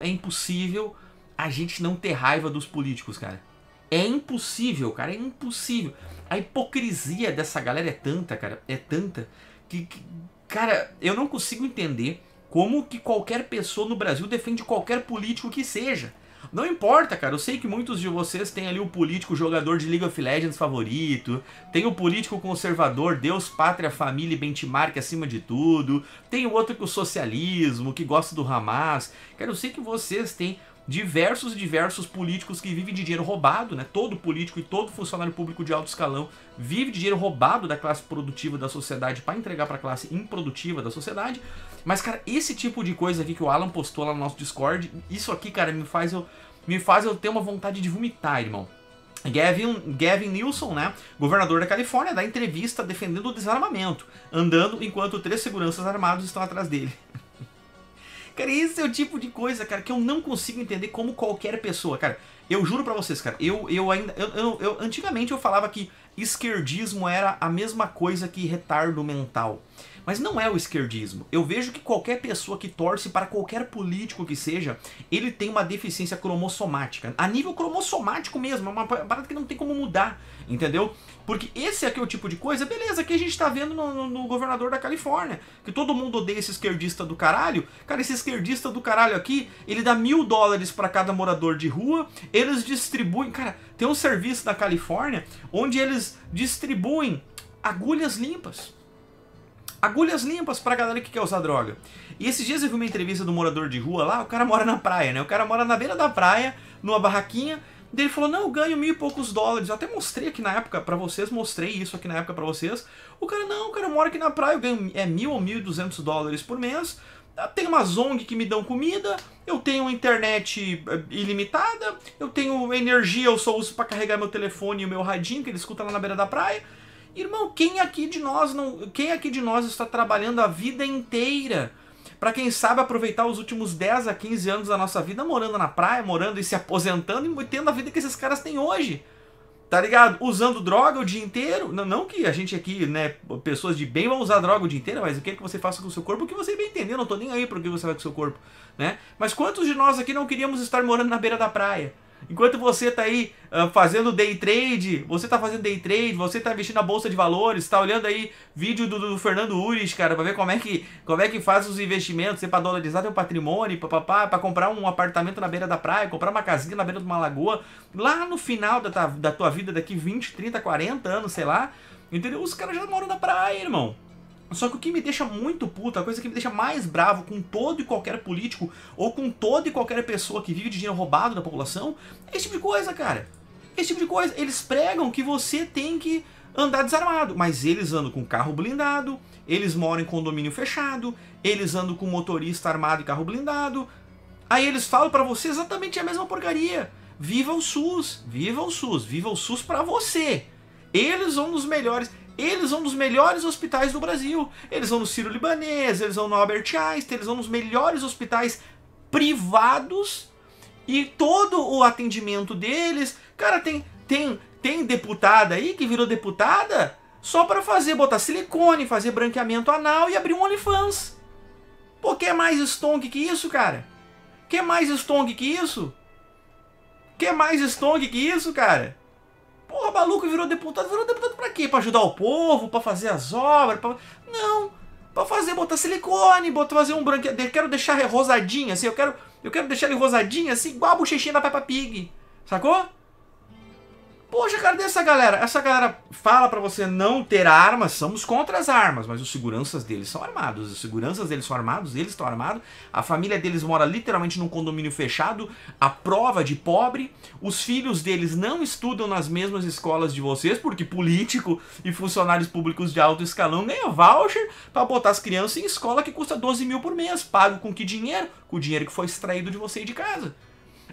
é impossível a gente não ter raiva dos políticos, cara. É impossível, cara, é impossível. A hipocrisia dessa galera é tanta, cara, é tanta que, que cara, eu não consigo entender como que qualquer pessoa no Brasil defende qualquer político que seja. Não importa, cara. Eu sei que muitos de vocês têm ali o político jogador de League of Legends favorito, tem o político conservador, Deus, pátria, família e benchmark acima de tudo, tem o outro que o socialismo, que gosta do Hamas. Cara, eu sei que vocês têm diversos e diversos políticos que vivem de dinheiro roubado, né? Todo político e todo funcionário público de alto escalão vive de dinheiro roubado da classe produtiva da sociedade para entregar para a classe improdutiva da sociedade. Mas cara, esse tipo de coisa aqui que o Alan postou lá no nosso Discord, isso aqui, cara, me faz eu me faz eu ter uma vontade de vomitar, irmão. Gavin, Gavin Newsom, né, governador da Califórnia, dá entrevista defendendo o desarmamento, andando enquanto três seguranças armados estão atrás dele. Cara, esse é o tipo de coisa, cara, que eu não consigo entender como qualquer pessoa, cara. Eu juro para vocês, cara, eu, eu ainda. Eu, eu, eu, antigamente eu falava que esquerdismo era a mesma coisa que retardo mental. Mas não é o esquerdismo. Eu vejo que qualquer pessoa que torce para qualquer político que seja, ele tem uma deficiência cromossomática. A nível cromossomático mesmo, é uma parada que não tem como mudar, entendeu? Porque esse aqui é o tipo de coisa, beleza, que a gente tá vendo no, no, no governador da Califórnia, que todo mundo odeia esse esquerdista do caralho. Cara, esse esquerdista do caralho aqui, ele dá mil dólares para cada morador de rua, eles distribuem, cara, tem um serviço da Califórnia onde eles distribuem agulhas limpas agulhas limpas pra galera que quer usar droga. E esses dias eu vi uma entrevista do morador de rua lá, o cara mora na praia, né? O cara mora na beira da praia, numa barraquinha, ele falou: "Não, eu ganho mil e poucos dólares". Eu até mostrei aqui na época para vocês, mostrei isso aqui na época para vocês. O cara: "Não, o cara mora aqui na praia, eu ganho é mil ou mil e duzentos dólares por mês". Tem uma ONG que me dão comida, eu tenho internet eh, ilimitada, eu tenho energia, eu só uso para carregar meu telefone e o meu radinho que ele escuta lá na beira da praia Irmão, quem aqui de nós não, quem aqui de nós está trabalhando a vida inteira para quem sabe aproveitar os últimos 10 a 15 anos da nossa vida morando na praia, morando e se aposentando e tendo a vida que esses caras têm hoje. Tá ligado? Usando droga o dia inteiro. Não, não que a gente aqui, né, pessoas de bem vão usar droga o dia inteiro, mas eu quero é que você faça com o seu corpo o que você bem entender, não tô nem aí pro que você vai com o seu corpo, né? Mas quantos de nós aqui não queríamos estar morando na beira da praia? Enquanto você tá aí uh, fazendo day trade, você tá fazendo day trade, você tá investindo na bolsa de valores, tá olhando aí vídeo do, do Fernando Ures, cara, para ver como é que como é que faz os investimentos, para dolarizar seu patrimônio, para comprar um apartamento na beira da praia, comprar uma casinha na beira de uma lagoa, lá no final da, da tua vida daqui 20, 30, 40 anos, sei lá, entendeu? Os caras já moram na praia, irmão. Só que o que me deixa muito puto, a coisa que me deixa mais bravo com todo e qualquer político ou com toda e qualquer pessoa que vive de dinheiro roubado da população, é esse tipo de coisa, cara. Esse tipo de coisa. Eles pregam que você tem que andar desarmado, mas eles andam com carro blindado, eles moram em condomínio fechado, eles andam com motorista armado e carro blindado. Aí eles falam para você exatamente a mesma porcaria. Viva o SUS, viva o SUS, viva o SUS para você. Eles são os melhores. Eles vão nos melhores hospitais do Brasil. Eles vão no Ciro Libanês, eles vão no Albert Einstein, eles vão nos melhores hospitais privados e todo o atendimento deles. Cara, tem tem tem deputada aí que virou deputada só para fazer botar silicone, fazer branqueamento anal e abrir um OnlyFans. Pô, quer mais stonk que isso, cara? Quer mais stonk que isso? Quer mais stonk que isso, cara? Porra, maluco virou deputado. Virou deputado pra quê? Pra ajudar o povo? Pra fazer as obras? Pra... Não. Pra fazer, botar silicone, botar fazer um branquinho. Quero deixar rosadinho, assim. Eu quero, eu quero deixar ele rosadinho, assim, igual a bochechinha da Peppa Pig. Sacou? Poxa, cadê essa galera? Essa galera fala para você não ter armas, somos contra as armas, mas os seguranças deles são armados, os seguranças deles são armados, eles estão armados, a família deles mora literalmente num condomínio fechado, à prova de pobre, os filhos deles não estudam nas mesmas escolas de vocês, porque político e funcionários públicos de alto escalão ganham voucher para botar as crianças em escola que custa 12 mil por mês, pago com que dinheiro? Com o dinheiro que foi extraído de você e de casa.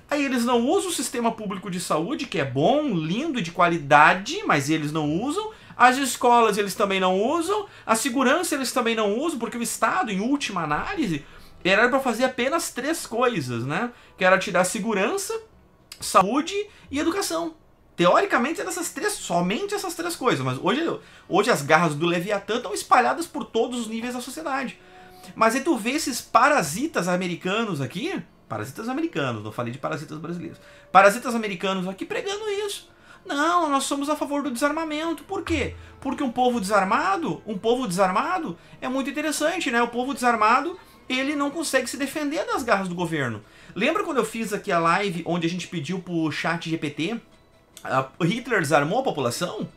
Aí eles não usam o sistema público de saúde, que é bom, lindo e de qualidade, mas eles não usam. As escolas eles também não usam. A segurança eles também não usam, porque o Estado, em última análise, era para fazer apenas três coisas, né? Que era tirar segurança, saúde e educação. Teoricamente eram essas três, somente essas três coisas, mas hoje, hoje as garras do Leviatã estão espalhadas por todos os níveis da sociedade. Mas aí tu vê esses parasitas americanos aqui, Parasitas americanos, não falei de parasitas brasileiros. Parasitas americanos aqui pregando isso. Não, nós somos a favor do desarmamento. Por quê? Porque um povo desarmado, um povo desarmado é muito interessante, né? O povo desarmado, ele não consegue se defender das garras do governo. Lembra quando eu fiz aqui a live onde a gente pediu pro chat GPT? Ah, Hitler desarmou a população?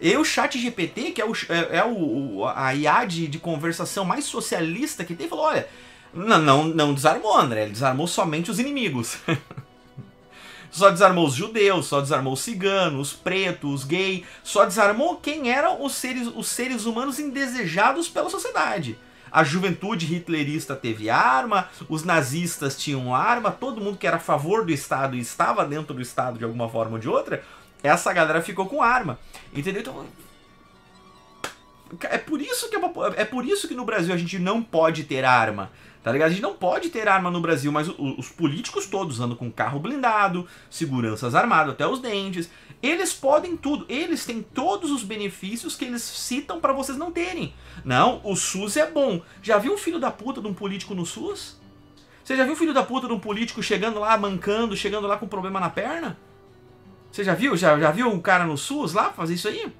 E o chat GPT, que é, o, é, é o, a IA de, de conversação mais socialista que tem, falou, olha, não, não, não desarmou, André. Ele desarmou somente os inimigos. só desarmou os judeus, só desarmou os ciganos, os pretos, os gays, só desarmou quem eram os seres, os seres humanos indesejados pela sociedade. A juventude hitlerista teve arma, os nazistas tinham arma, todo mundo que era a favor do Estado e estava dentro do Estado de alguma forma ou de outra, essa galera ficou com arma. Entendeu? Então, é por isso que é, é por isso que no Brasil a gente não pode ter arma. Tá ligado? A gente não pode ter arma no Brasil, mas os políticos todos andam com carro blindado, seguranças armadas até os dentes. Eles podem tudo. Eles têm todos os benefícios que eles citam para vocês não terem. Não, o SUS é bom. Já viu um filho da puta de um político no SUS? Você já viu um filho da puta de um político chegando lá mancando, chegando lá com problema na perna? Você já viu? Já, já viu um cara no SUS lá fazer isso aí?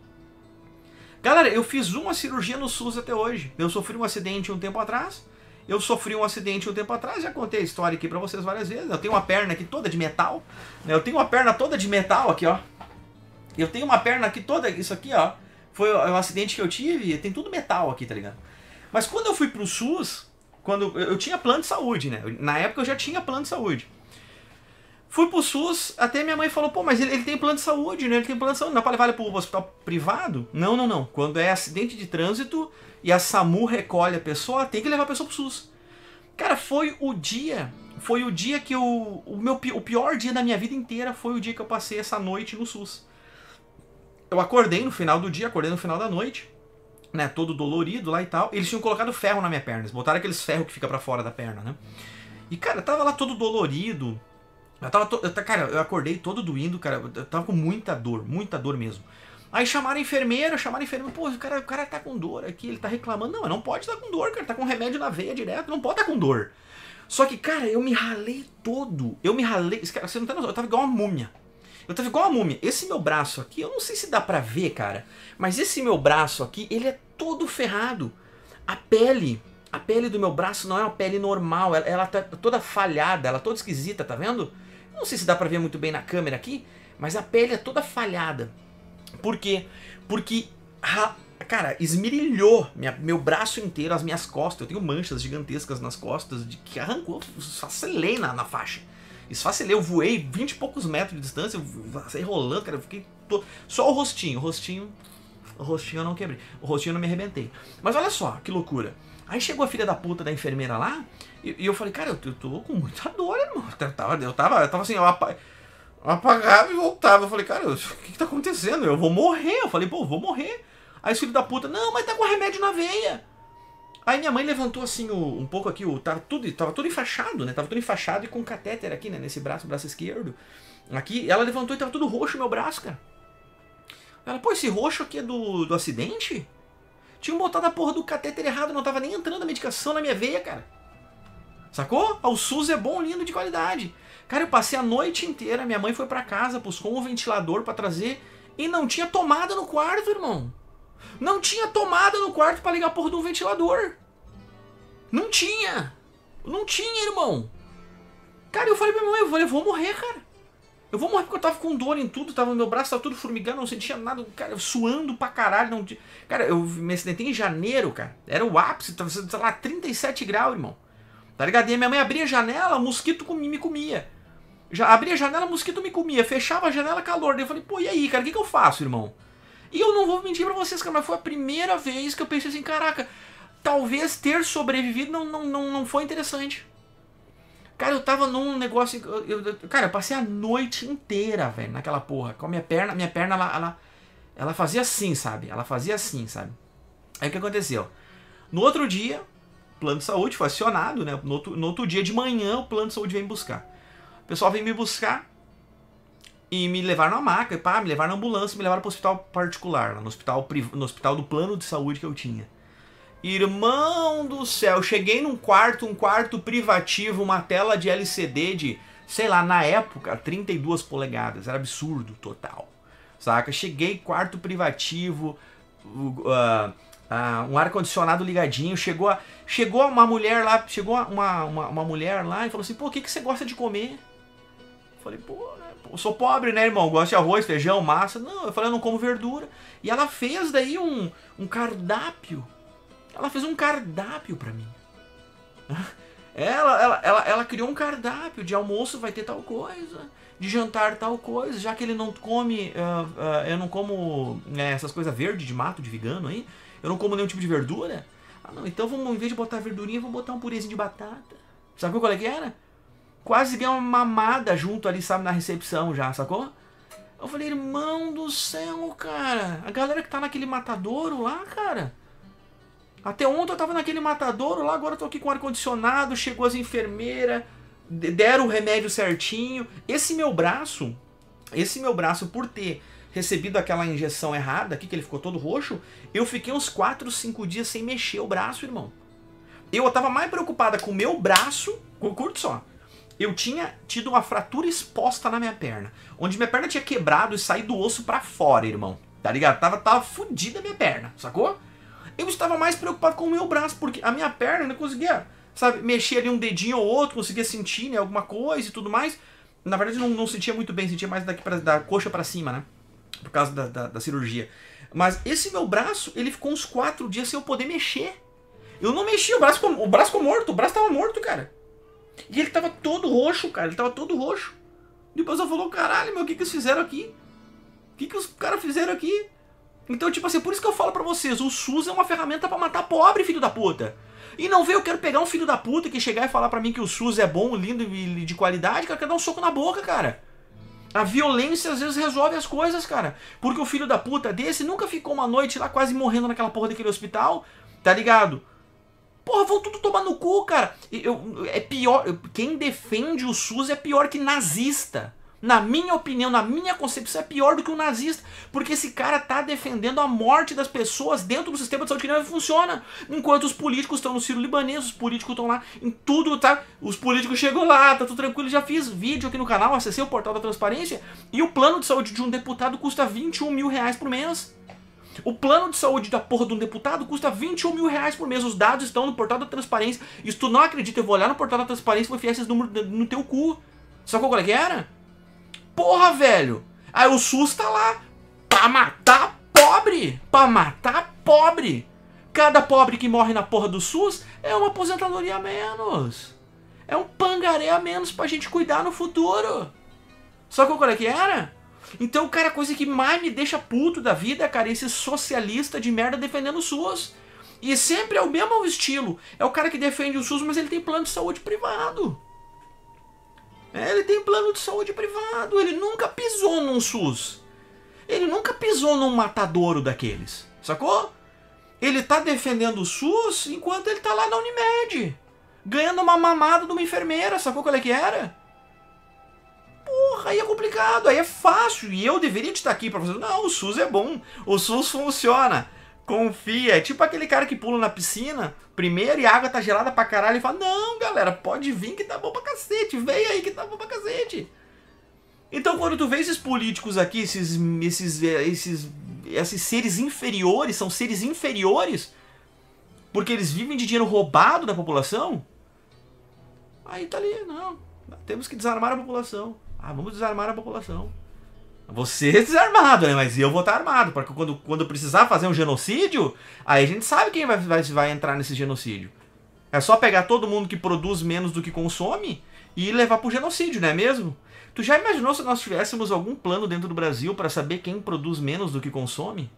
Galera, eu fiz uma cirurgia no SUS até hoje. Eu sofri um acidente um tempo atrás eu sofri um acidente um tempo atrás, já contei a história aqui para vocês várias vezes. Eu tenho uma perna aqui toda de metal. Né? Eu tenho uma perna toda de metal aqui, ó. Eu tenho uma perna aqui toda, isso aqui, ó. Foi um é acidente que eu tive, tem tudo metal aqui, tá ligado? Mas quando eu fui pro SUS, quando eu tinha plano de saúde, né? Na época eu já tinha plano de saúde. Fui pro SUS, até minha mãe falou, pô, mas ele, ele, tem plano de saúde, né? Ele tem plano de saúde. Não ele pro hospital privado? Não, não, não. Quando é acidente de trânsito e a SAMU recolhe a pessoa, tem que levar a pessoa pro SUS. Cara, foi o dia, foi o dia que eu, o meu o pior dia da minha vida inteira foi o dia que eu passei essa noite no SUS. Eu acordei no final do dia, acordei no final da noite, né, todo dolorido lá e tal. Eles tinham colocado ferro na minha perna, eles botaram aqueles ferro que fica para fora da perna, né? E cara, eu tava lá todo dolorido, eu tava. To... Eu t... Cara, eu acordei todo doindo, cara. Eu tava com muita dor, muita dor mesmo. Aí chamaram a enfermeira, chamaram a enfermeira. Pô, o cara, o cara tá com dor aqui, ele tá reclamando. Não, não pode estar tá com dor, cara. Tá com remédio na veia direto, não pode estar tá com dor. Só que, cara, eu me ralei todo. Eu me ralei. Cara, você não tá noção. Eu tava igual uma múmia. Eu tava igual uma múmia. Esse meu braço aqui, eu não sei se dá pra ver, cara. Mas esse meu braço aqui, ele é todo ferrado. A pele, a pele do meu braço não é uma pele normal. Ela, ela tá toda falhada, ela é toda esquisita, tá vendo? Não sei se dá pra ver muito bem na câmera aqui, mas a pele é toda falhada. Por quê? Porque, cara, esmirilhou minha, meu braço inteiro, as minhas costas. Eu tenho manchas gigantescas nas costas, de que arrancou, esfacelei na, na faixa. Esfacelei, eu voei 20 e poucos metros de distância, saí rolando, cara, eu fiquei... To... Só o rostinho, o rostinho... O rostinho eu não quebrei, o rostinho eu não me arrebentei. Mas olha só, que loucura. Aí chegou a filha da puta da enfermeira lá, e, e eu falei, cara, eu, eu, tô com muita dor, irmão. Eu tava, eu tava, eu tava assim, eu apa, apagava e voltava. Eu falei, cara, o que, que tá acontecendo? Eu vou morrer. Eu falei, pô, vou morrer. Aí esse filho da puta, não, mas tá com remédio na veia. Aí minha mãe levantou assim o, um pouco aqui, o, tava, tudo, tava tudo enfaixado, né? Tava tudo enfaixado e com catéter aqui, né? Nesse braço, braço esquerdo. Aqui, ela levantou e tava tudo roxo meu braço, cara. Ela, pô, esse roxo aqui é do, do acidente? Tinha botado a porra do catéter errado, não tava nem entrando a medicação na minha veia, cara. Sacou? Ah, o SUS é bom, lindo, de qualidade. Cara, eu passei a noite inteira, minha mãe foi para casa, buscou um ventilador para trazer e não tinha tomada no quarto, irmão. Não tinha tomada no quarto para ligar a porra do ventilador. Não tinha. Não tinha, irmão. Cara, eu falei pra minha mãe, eu falei, eu vou morrer, cara. Eu vou morrer porque eu tava com dor em tudo, tava, meu braço tava tudo formigando, não sentia nada, cara, suando pra caralho. Não, cara, eu me acidentei em janeiro, cara. Era o ápice, tava, sei lá, 37 graus, irmão. Tá ligado? E a minha mãe abria a janela, mosquito me comia. Já abria a janela, mosquito me comia. Fechava a janela, calor. Daí eu falei, pô, e aí, cara, o que, que eu faço, irmão? E eu não vou mentir pra vocês, cara, mas foi a primeira vez que eu pensei assim, caraca, talvez ter sobrevivido não, não, não, não foi interessante. Cara, eu tava num negócio. Eu, eu, cara, eu passei a noite inteira, velho, naquela porra. Com a minha perna, minha perna, ela, ela, ela fazia assim, sabe? Ela fazia assim, sabe? Aí o que aconteceu? No outro dia, plano de saúde, foi acionado, né? No outro, no outro dia de manhã o plano de saúde vem buscar. O pessoal vem me buscar e me levaram na maca, e pá, me levaram na ambulância, me levaram para o hospital particular, no hospital, no hospital do plano de saúde que eu tinha. Irmão do céu, cheguei num quarto, um quarto privativo, uma tela de LCD de, sei lá, na época, 32 polegadas, era absurdo total, saca? Cheguei, quarto privativo, uh, ah, um ar-condicionado ligadinho. Chegou, a, chegou uma mulher lá, chegou uma, uma, uma, mulher lá e falou assim, pô, o que, que você gosta de comer? Eu falei, pô, eu né, sou pobre, né, irmão? gosto de arroz, feijão, massa. Não, eu falei, eu não como verdura. E ela fez daí um, um cardápio. Ela fez um cardápio para mim. Ela, ela, ela, ela criou um cardápio de almoço vai ter tal coisa, de jantar tal coisa, já que ele não come, uh, uh, eu não como né, essas coisas verdes de mato, de vegano aí, eu não como nenhum tipo de verdura? Ah, não, então vamos, em vez de botar verdurinha, vamos botar um purêzinho de batata. Sacou qual é que era? Quase ganhou uma mamada junto ali, sabe, na recepção já, sacou? Eu falei, irmão do céu, cara. A galera que tá naquele matadouro lá, cara. Até ontem eu tava naquele matadouro lá, agora eu tô aqui com ar-condicionado, chegou as enfermeiras, deram o remédio certinho. Esse meu braço, esse meu braço, por ter recebido aquela injeção errada aqui, que ele ficou todo roxo, eu fiquei uns 4, 5 dias sem mexer o braço, irmão. Eu tava mais preocupada com o meu braço, curto só. Eu tinha tido uma fratura exposta na minha perna, onde minha perna tinha quebrado e saído do osso para fora, irmão. Tá ligado? Tava, tava a minha perna, sacou? Eu estava mais preocupado com o meu braço, porque a minha perna não conseguia, sabe, mexer ali um dedinho ou outro, conseguia sentir, né, alguma coisa e tudo mais. Na verdade, não, não sentia muito bem, sentia mais daqui pra, da coxa para cima, né? Por causa da, da, da cirurgia. Mas esse meu braço, ele ficou uns quatro dias sem eu poder mexer. Eu não mexi, o braço, ficou, o braço ficou morto, o braço tava morto, cara. E ele tava todo roxo, cara, ele tava todo roxo. Depois eu falou, caralho, meu, o que que eles fizeram aqui? O que que os caras fizeram aqui? Então, tipo assim, é por isso que eu falo para vocês, o SUS é uma ferramenta para matar pobre, filho da puta. E não vê, eu quero pegar um filho da puta que chegar e falar para mim que o SUS é bom, lindo e de qualidade, cara, eu quero dar um soco na boca, cara. A violência às vezes resolve as coisas, cara. Porque o filho da puta desse nunca ficou uma noite lá quase morrendo naquela porra daquele hospital, tá ligado? Porra, vão tudo tomar no cu, cara. Eu, é pior. Quem defende o SUS é pior que nazista na minha opinião, na minha concepção, é pior do que um nazista, porque esse cara tá defendendo a morte das pessoas dentro do sistema de saúde que não funciona, enquanto os políticos estão no Ciro Libanês, os políticos estão lá em tudo, tá? Os políticos chegam lá, tá tudo tranquilo, já fiz vídeo aqui no canal, acessei o portal da transparência, e o plano de saúde de um deputado custa 21 mil reais por mês. O plano de saúde da porra de um deputado custa 21 mil reais por mês. Os dados estão no portal da transparência. E se tu não acredita, eu vou olhar no portal da transparência e vou enfiar esses números no teu cu. Só qual é que era? Porra, velho. Aí o SUS tá lá pra matar pobre. Pra matar pobre. Cada pobre que morre na porra do SUS é uma aposentadoria a menos. É um pangaré a menos pra gente cuidar no futuro. Só que qual é que era? Então, cara, a coisa que mais me deixa puto da vida, cara, é esse socialista de merda defendendo o SUS. E sempre é o mesmo estilo. É o cara que defende o SUS, mas ele tem plano de saúde privado. É, ele tem plano de saúde privado, ele nunca pisou num SUS. Ele nunca pisou num matadouro daqueles, sacou? Ele tá defendendo o SUS enquanto ele tá lá na Unimed, ganhando uma mamada de uma enfermeira, sacou qual é que era? Porra, aí é complicado, aí é fácil, e eu deveria estar aqui para fazer. Não, o SUS é bom, o SUS funciona. Confia, é tipo aquele cara que pula na piscina primeiro e a água tá gelada pra caralho e fala: Não, galera, pode vir que tá bom pra cacete, vem aí que tá bom pra cacete. Então quando tu vê esses políticos aqui, esses, esses, esses, esses seres inferiores, são seres inferiores, porque eles vivem de dinheiro roubado da população, aí tá ali, não, temos que desarmar a população. Ah, vamos desarmar a população. Você é desarmado, né? Mas eu vou estar armado, porque quando, quando precisar fazer um genocídio, aí a gente sabe quem vai, vai, vai entrar nesse genocídio. É só pegar todo mundo que produz menos do que consome e levar pro genocídio, não é mesmo? Tu já imaginou se nós tivéssemos algum plano dentro do Brasil para saber quem produz menos do que consome?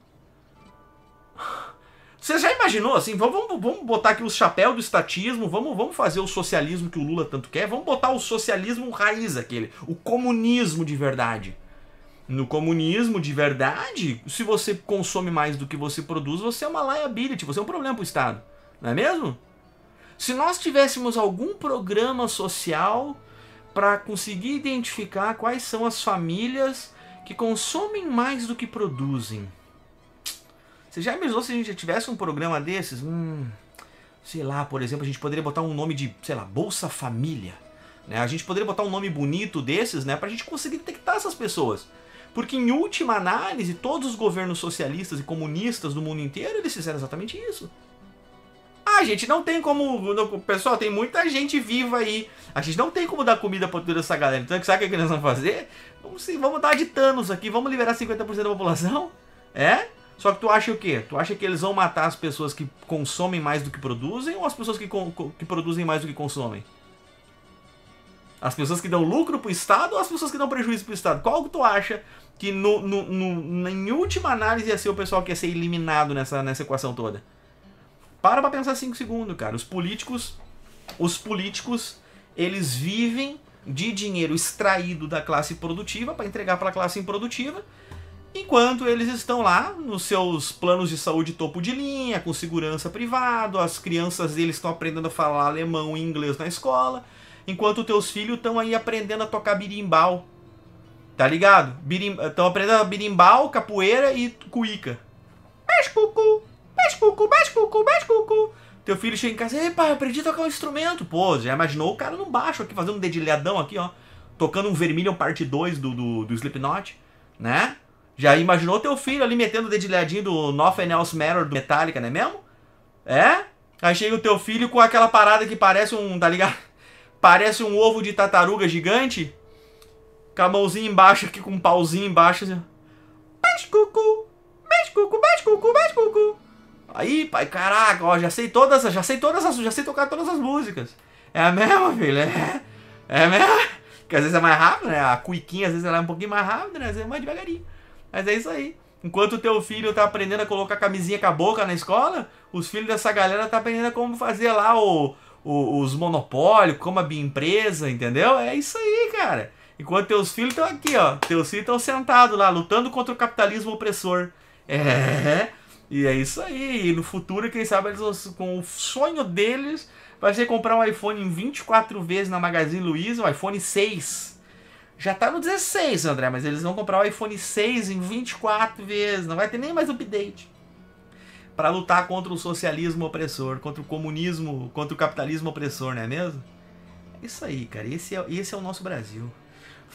Você já imaginou assim? Vamos, vamos botar aqui o chapéu do estatismo, vamos, vamos fazer o socialismo que o Lula tanto quer, vamos botar o socialismo raiz aquele, o comunismo de verdade. No comunismo de verdade, se você consome mais do que você produz, você é uma liability, você é um problema pro Estado, não é mesmo? Se nós tivéssemos algum programa social para conseguir identificar quais são as famílias que consomem mais do que produzem. Você já imaginou se a gente já tivesse um programa desses? Hum, sei lá, por exemplo, a gente poderia botar um nome de, sei lá, Bolsa Família. Né? A gente poderia botar um nome bonito desses, né? a gente conseguir detectar essas pessoas. Porque em última análise, todos os governos socialistas e comunistas do mundo inteiro, eles fizeram exatamente isso dá, ah, gente. Não tem como. pessoal, tem muita gente viva aí. A gente não tem como dar comida pra toda essa galera. Então, sabe o que nós vamos fazer? Vamos, sim, vamos dar de Thanos aqui. Vamos liberar 50% da população? É? Só que tu acha o quê? Tu acha que eles vão matar as pessoas que consomem mais do que produzem ou as pessoas que, que produzem mais do que consomem? As pessoas que dão lucro pro Estado ou as pessoas que dão prejuízo pro Estado? Qual que tu acha que no, no, no, em última análise ia ser o pessoal que ia ser eliminado nessa, nessa equação toda? Para pra pensar cinco segundos, cara. Os políticos, os políticos, eles vivem de dinheiro extraído da classe produtiva para entregar para a classe improdutiva, enquanto eles estão lá nos seus planos de saúde topo de linha, com segurança privado, as crianças deles estão aprendendo a falar alemão e inglês na escola, enquanto teus filhos estão aí aprendendo a tocar birimbau. Tá ligado? Estão aprendendo a birimbau, capoeira e cuíca. Mas cucu, bate cucu, bate cucu, bate cucu. Teu filho chega em casa, ei pai, aprendi a tocar um instrumento. Pô, já imaginou o cara no baixo aqui, fazendo um dedilhadão aqui, ó. Tocando um Vermilion Parte 2 do, do, do Slipknot, né? Já imaginou teu filho ali metendo o dedilhadinho do Nothing Else Matter do Metallica, não é mesmo? É? Aí chega o teu filho com aquela parada que parece um, tá ligado? Parece um ovo de tartaruga gigante. Com a mãozinha embaixo aqui, com um pauzinho embaixo, assim. Bate cucu, bate cucu, bate cucu, bate cucu. Aí, pai, caraca, ó, já sei todas, já sei todas as, já sei tocar todas as músicas. É a mesma, filho, é, é a mesma. Que às vezes é mais rápido, né? A cuiquinha às vezes ela é um pouquinho mais rápida, né? Às vezes é mais devagarinho. Mas é isso aí. Enquanto o teu filho tá aprendendo a colocar camisinha com a boca na escola, os filhos dessa galera tá aprendendo como fazer lá o, o os monopólios, como abrir empresa, entendeu? É isso aí, cara. Enquanto teus filhos estão aqui, ó. Teus filhos estão sentados lá, lutando contra o capitalismo opressor. É. E é isso aí. E no futuro, quem sabe eles com o sonho deles vai ser comprar um iPhone em 24 vezes na Magazine Luiza, um iPhone 6. Já tá no 16, André, mas eles vão comprar o um iPhone 6 em 24 vezes, não vai ter nem mais update. Para lutar contra o socialismo opressor, contra o comunismo, contra o capitalismo opressor, não é mesmo? É isso aí, cara. Esse é, esse é o nosso Brasil.